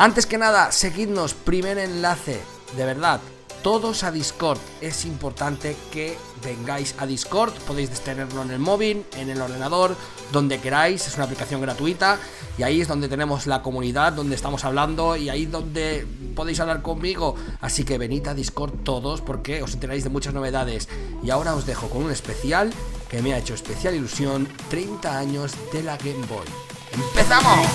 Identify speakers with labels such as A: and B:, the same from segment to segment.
A: Antes que nada, seguidnos, primer enlace, de verdad, todos a Discord. Es importante que vengáis a Discord. Podéis tenerlo en el móvil, en el ordenador, donde queráis. Es una aplicación gratuita. Y ahí es donde tenemos la comunidad, donde estamos hablando y ahí donde podéis hablar conmigo. Así que venid a Discord todos porque os enteráis de muchas novedades. Y ahora os dejo con un especial que me ha hecho especial ilusión. 30 años de la Game Boy. ¡Empezamos!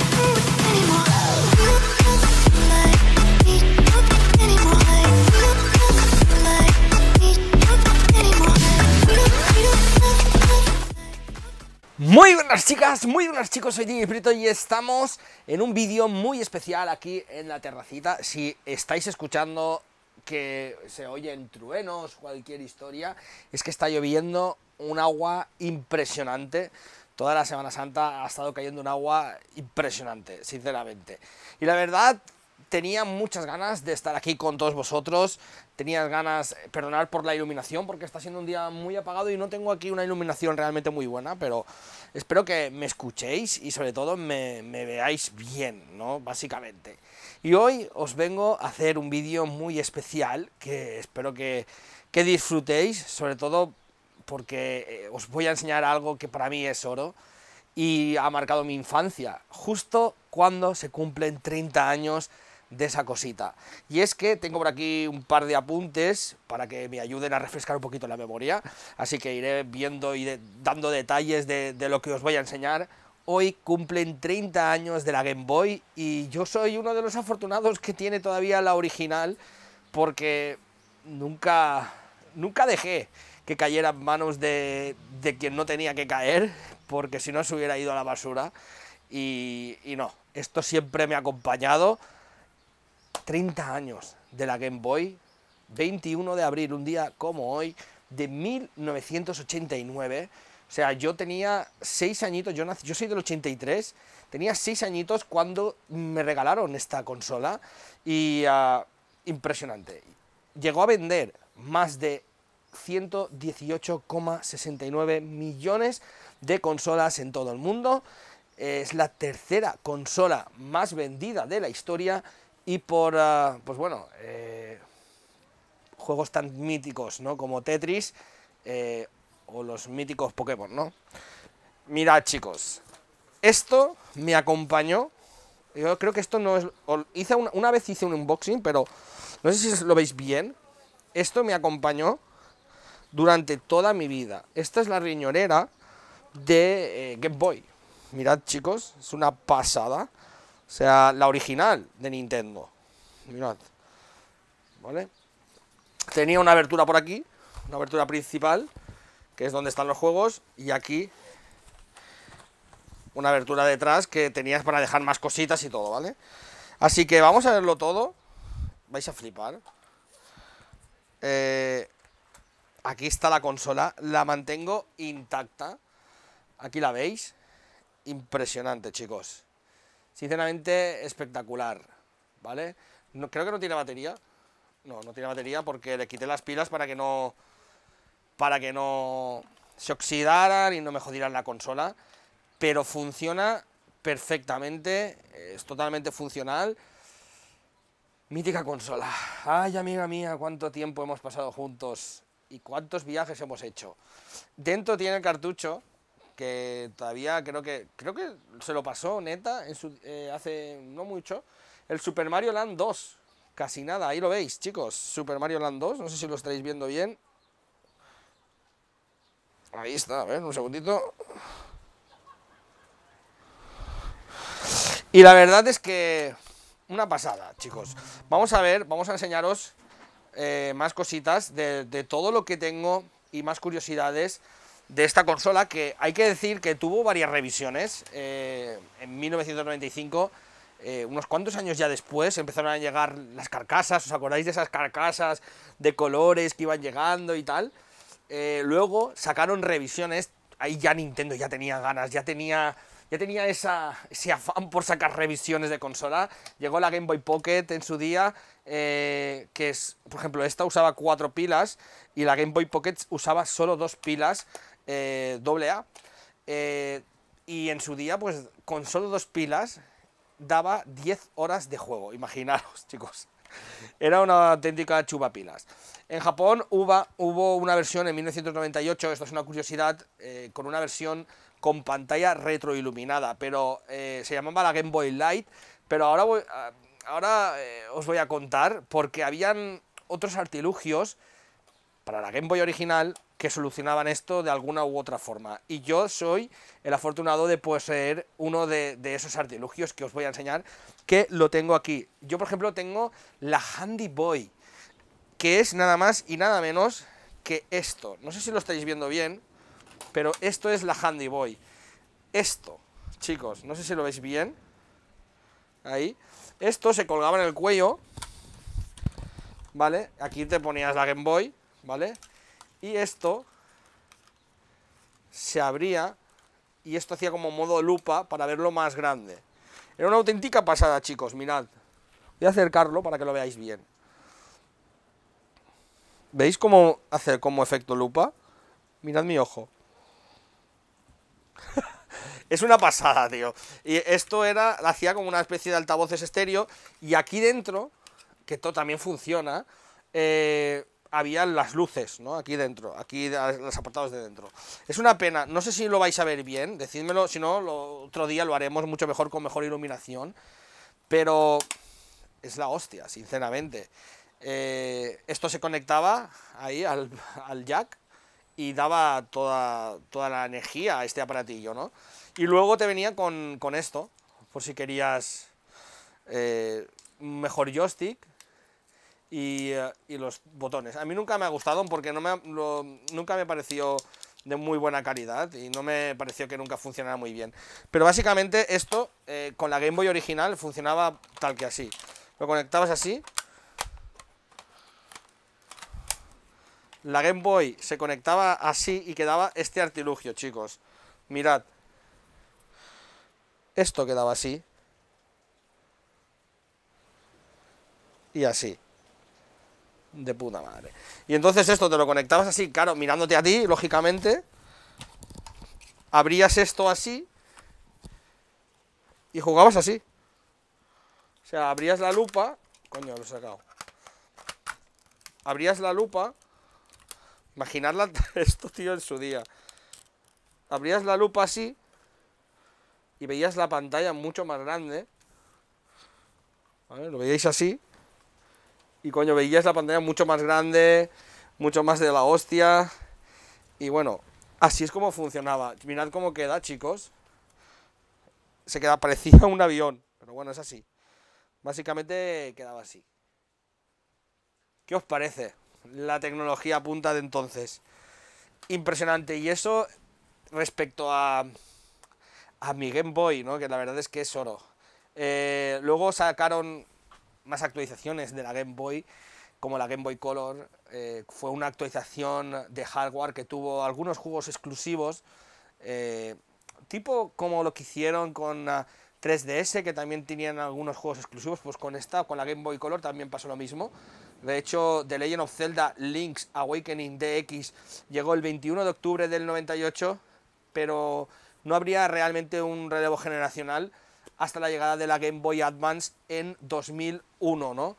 A: Muy buenas chicas, muy buenas chicos, soy Jimmy y estamos en un vídeo muy especial aquí en la terracita. Si estáis escuchando que se oyen truenos, cualquier historia, es que está lloviendo un agua impresionante toda la Semana Santa ha estado cayendo un agua impresionante, sinceramente. Y la verdad, tenía muchas ganas de estar aquí con todos vosotros, tenía ganas, perdonar por la iluminación, porque está siendo un día muy apagado y no tengo aquí una iluminación realmente muy buena, pero espero que me escuchéis y sobre todo me, veáis bien, ¿no? Básicamente. Y hoy os vengo a hacer un vídeo muy especial que espero que disfrutéis, sobre todo porque eh, os voy a enseñar algo que para mí es oro y ha marcado mi infancia, justo cuando se cumplen 30 años de esa cosita. Y es que tengo por aquí un par de apuntes para que me ayuden a refrescar un poquito la memoria, así que iré viendo y dando detalles de, lo que os voy a enseñar. Hoy cumplen 30 años de la Game Boy y yo soy uno de los afortunados que tiene todavía la original porque nunca, nunca dejé que cayera en manos de, quien no tenía que caer, porque si no se hubiera ido a la basura. Y, no, esto siempre me ha acompañado. 30 años de la Game Boy, 21 de abril, un día como hoy, de 1989. O sea, yo tenía 6 añitos, yo, nací, yo soy del 83, tenía 6 añitos cuando me regalaron esta consola y ah, impresionante. Llegó a vender más de 118,69 millones de consolas en todo el mundo. Es la tercera consola más vendida de la historia y por, ah, pues bueno, eh, juegos tan míticos ¿no? como Tetris eh, o los míticos Pokémon, ¿no? Mirad chicos, esto me acompañó, yo creo que esto no es, hice una vez hice un unboxing, pero no sé si lo veis bien, esto me acompañó durante toda mi vida. Esta es la riñonera de eh, Game Boy. Mirad, chicos, es una pasada. O sea, la original de Nintendo. Mirad. ¿Vale? Tenía una abertura por aquí, una abertura principal, que es donde están los juegos, y aquí una abertura detrás que tenías para dejar más cositas y todo, ¿vale? Así que vamos a verlo todo. Vais a flipar. Eh, Aquí está la consola, la mantengo intacta. Aquí la veis. Impresionante, chicos. Sinceramente, espectacular, ¿vale? No, creo que no tiene batería. No, no tiene batería porque le quité las pilas para que no... Para que no se oxidaran y no me jodieran la consola. Pero funciona perfectamente, es totalmente funcional. Mítica consola. Ay, amiga mía, cuánto tiempo hemos pasado juntos y cuántos viajes hemos hecho. Dentro tiene el cartucho que todavía creo que creo que se lo pasó neta en su, eh, hace no mucho el Super Mario Land 2 casi nada ahí lo veis chicos Super Mario Land 2 no sé si lo estáis viendo bien ahí está a ver un segundito y la verdad es que una pasada chicos vamos a ver vamos a enseñaros eh, más cositas de, todo lo que tengo y más curiosidades de esta consola que hay que decir que tuvo varias revisiones eh, en 1995. Eh, unos cuantos años ya después empezaron a llegar las carcasas, ¿os acordáis de esas carcasas de colores que iban llegando y tal? luego sacaron revisiones, ahí ya Nintendo ya tenía ganas, ya tenía ya tenía esa, ese afán por sacar revisiones de consola. Llegó la Game Boy Pocket en su día, eh, que es, por ejemplo, esta usaba cuatro pilas y la Game Boy Pocket usaba solo dos pilas AA. Eh, eh, y en su día, pues con solo dos pilas daba 10 horas de juego, imaginaros, chicos. Era una auténtica pilas En Japón hubo, hubo una versión en 1998, esto es una curiosidad, con una versión con pantalla retroiluminada, pero eh, se llamaba la Game Boy Light, pero ahora, voy, ah, ahora eh, os voy a contar porque habían otros artilugios para la Game Boy original que solucionaban esto de alguna u otra forma. Y yo soy el afortunado de poseer uno de, esos artilugios que os voy a enseñar, que lo tengo aquí. Yo, por ejemplo, tengo la Handy Boy, que es nada más y nada menos que esto. No sé si lo estáis viendo bien, pero esto es la Handy Boy. Esto, chicos, no sé si lo veis bien. Ahí. Esto se colgaba en el cuello. ¿Vale? Aquí te ponías la Game Boy, ¿vale? Y esto se abría y esto hacía como modo lupa para verlo más grande. Era una auténtica pasada, chicos, mirad. Voy a acercarlo para que lo veáis bien. ¿Veis cómo hacer como efecto lupa? Mirad mi ojo. es una pasada, tío. Y esto era, hacía como una especie de altavoces estéreo. Y aquí dentro, que todo también funciona, eh, Habían había las luces, ¿no? Aquí dentro, aquí los apartados de dentro. Es una pena, no sé si lo vais a ver bien, decídmelo, si no, otro día lo haremos mucho mejor, con mejor iluminación. Pero es la hostia, sinceramente. Eh, esto se conectaba ahí al jack y daba toda, toda la energía a este aparatillo, ¿no? Y luego te venía con, esto, por si querías eh, mejor joystick y, eh, y, los botones. A mí nunca me ha gustado porque no me, nunca me pareció de muy buena calidad y no me pareció que nunca funcionara muy bien. Pero básicamente esto, eh, con la Game Boy original, funcionaba tal que así. Lo conectabas así La Game Boy se conectaba así y quedaba este artilugio, chicos. Mirad. Esto quedaba así. Y así. De puta madre. Y entonces esto te lo conectabas así, claro, mirándote a ti, lógicamente. Abrías esto así. Y jugabas así. O sea, abrías la lupa. Coño, lo he sacado. Abrías la lupa Imaginad esto, tío, en su día. Abrías la lupa así y veías la pantalla mucho más grande. ¿Vale? Lo veíais así. Y coño, veías la pantalla mucho más grande, mucho más de la hostia. Y bueno, así es como funcionaba. Mirad cómo queda, chicos. Se queda, parecía un avión, pero bueno, es así. Básicamente quedaba así. ¿Qué os parece? la tecnología punta de entonces. Impresionante. Y eso respecto a, a mi Game Boy, ¿no? que la verdad es que es oro. Eh, luego sacaron más actualizaciones de la Game Boy, como la Game Boy Color. Eh, fue una actualización de hardware que tuvo algunos juegos exclusivos, eh, tipo como lo que hicieron con... Ah, 3DS, que también tenían algunos juegos exclusivos, pues con esta, con la Game Boy Color también pasó lo mismo. De hecho, The Legend of Zelda Link's Awakening DX llegó el 21 de octubre del 98, pero no habría realmente un relevo generacional hasta la llegada de la Game Boy Advance en 2001,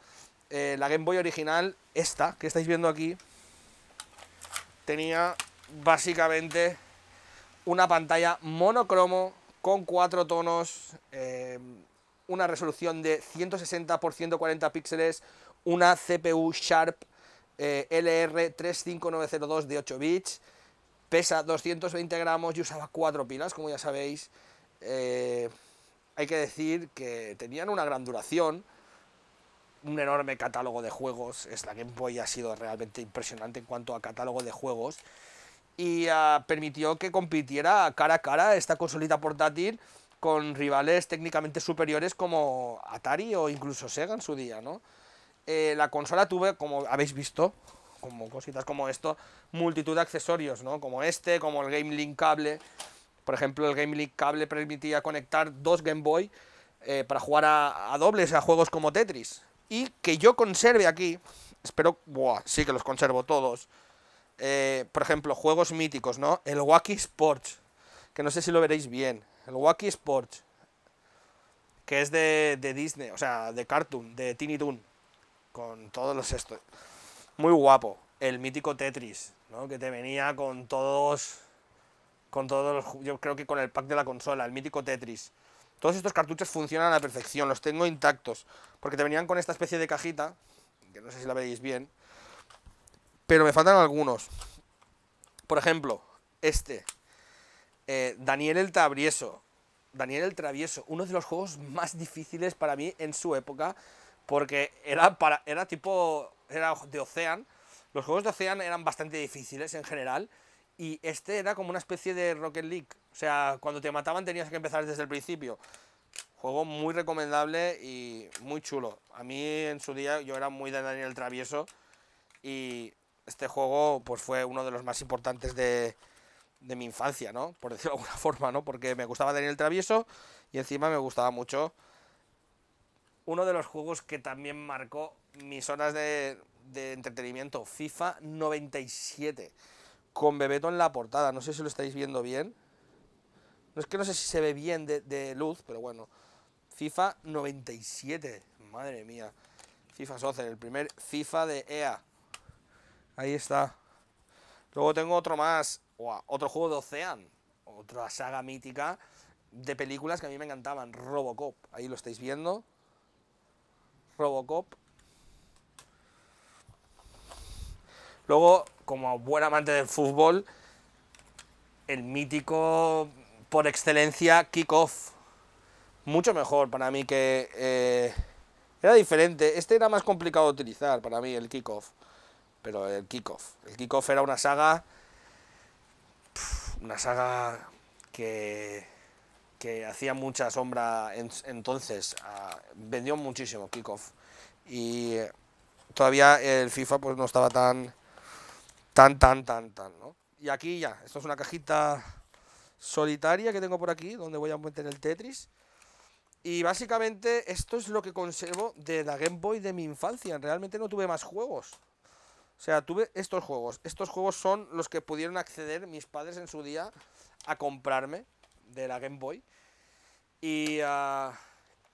A: eh, la Game Boy original, esta que estáis viendo aquí, tenía básicamente una pantalla monocromo con cuatro tonos, eh, una resolución de 160 x 140 píxeles, una CPU Sharp eh, LR35902 de 8 bits, pesa 220 gramos y usaba cuatro pilas, como ya sabéis. Eh, hay que decir que tenían una gran duración, un enorme catálogo de juegos, es la Game Boy ha sido realmente impresionante en cuanto a catálogo de juegos y ah, permitió que compitiera cara a cara esta consolita portátil con rivales técnicamente superiores como Atari o incluso Sega en su día, eh, la consola tuve, como habéis visto, como cositas como esto, multitud de accesorios, ¿no? Como este, como el Game Link cable. Por ejemplo, el Game Link cable permitía conectar dos Game Boy eh, para jugar a, dobles, a juegos como Tetris. Y que yo conserve aquí, espero, sí que los conservo todos, eh, por ejemplo, juegos míticos, ¿no? El Wacky Sports, que no sé si lo veréis bien. El Wacky Sports, que es de, Disney, o sea, de Cartoon, de Tiny Toon, con todos los estos. Muy guapo. El mítico Tetris, ¿no? Que te venía con todos. Con todos Yo creo que con el pack de la consola, el mítico Tetris. Todos estos cartuchos funcionan a la perfección, los tengo intactos. Porque te venían con esta especie de cajita, que no sé si la veréis bien pero me faltan algunos. Por ejemplo, este. Eh, Daniel el Travieso. Daniel el Travieso, uno de los juegos más difíciles para mí en su época, porque era, para, era tipo, era de Ocean. Los juegos de Ocean eran bastante difíciles en general, y este era como una especie de Rocket League. O sea, cuando te mataban tenías que empezar desde el principio. Juego muy recomendable y muy chulo. A mí en su día yo era muy de Daniel el Travieso, y este juego pues fue uno de los más importantes de, mi infancia, ¿no? Por decirlo de alguna forma, ¿no? Porque me gustaba Daniel Travieso y encima me gustaba mucho. Uno de los juegos que también marcó mis horas de, entretenimiento, FIFA 97, con Bebeto en la portada. No sé si lo estáis viendo bien. No es que no sé si se ve bien de, de luz, pero bueno. FIFA 97, madre mía. FIFA Soccer, el primer FIFA de EA. Ahí está. Luego tengo otro más. Wow, otro juego de Ocean. Otra saga mítica de películas que a mí me encantaban. Robocop. Ahí lo estáis viendo. Robocop. Luego, como buen amante del fútbol, el mítico por excelencia Kickoff. Mucho mejor para mí que... Eh, era diferente. Este era más complicado de utilizar para mí, el Kickoff pero el kickoff. El kickoff era una saga. Una saga que, que hacía mucha sombra entonces. vendió muchísimo kickoff. Y todavía el FIFA pues no estaba tan. Tan, tan, tan, tan, ¿no? Y aquí ya, esto es una cajita solitaria que tengo por aquí, donde voy a meter el Tetris. Y básicamente esto es lo que conservo de la Game Boy de mi infancia. Realmente no tuve más juegos. O sea, tuve estos juegos. Estos juegos son los que pudieron acceder mis padres en su día a comprarme de la Game Boy. Y, ah,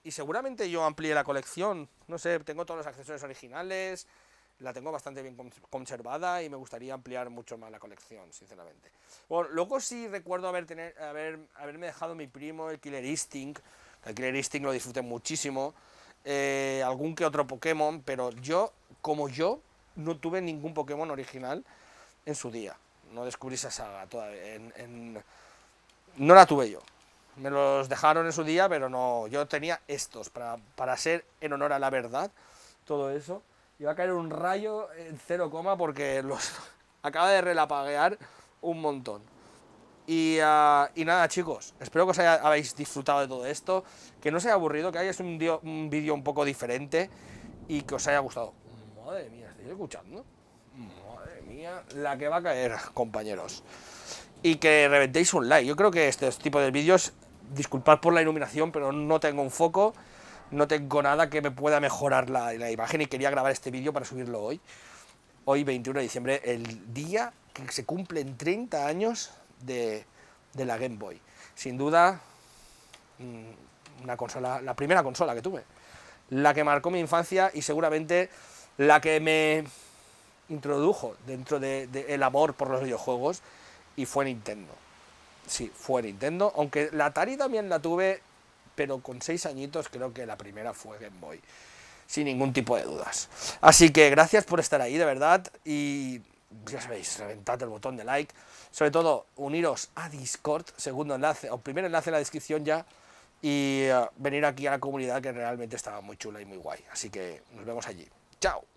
A: y seguramente yo amplié la colección. No sé, tengo todos los accesorios originales, la tengo bastante bien conservada y me gustaría ampliar mucho más la colección, sinceramente. Bueno, luego sí recuerdo haber tener, haberme dejado mi primo el Killer Instinct. El Killer Instinct lo disfruté muchísimo. Eh, algún que otro Pokémon, pero yo, como yo, no tuve ningún Pokémon original en su día. No descubrí esa saga todavía. No la tuve yo. Me los dejaron en su día, pero no. Yo tenía estos para, ser en honor a la verdad. Todo eso. va a caer un rayo en cero coma porque los acaba de relapaguear un montón. Ah, y, nada, chicos, espero que os hayáis disfrutado de todo esto, que no os haya aburrido, que hayáis un, un vídeo un poco diferente y que os haya gustado. Madre mía, ¿estáis escuchando? Madre mía, la que va a caer, compañeros. Y que reventéis un like. Yo creo que este tipo de vídeos, disculpad por la iluminación, pero no tengo un foco, no tengo nada que me pueda mejorar la, imagen y quería grabar este vídeo para subirlo hoy. Hoy 21 de diciembre, el día que se cumplen 30 años de, de la Game Boy. Sin duda, mm, una consola, la primera consola que tuve. La que marcó mi infancia y seguramente la que me introdujo dentro del amor por los videojuegos y fue Nintendo. Sí, fue Nintendo, aunque la Atari también la tuve, pero con seis añitos creo que la primera fue Game Boy, sin ningún tipo de dudas. Así que gracias por estar ahí, de verdad, y ya sabéis, reventad el botón de like, sobre todo uniros a Discord, segundo enlace, o primer enlace en la descripción ya, y eh, venir aquí a la comunidad que realmente estaba muy chula y muy guay. Así que nos vemos allí. Chao.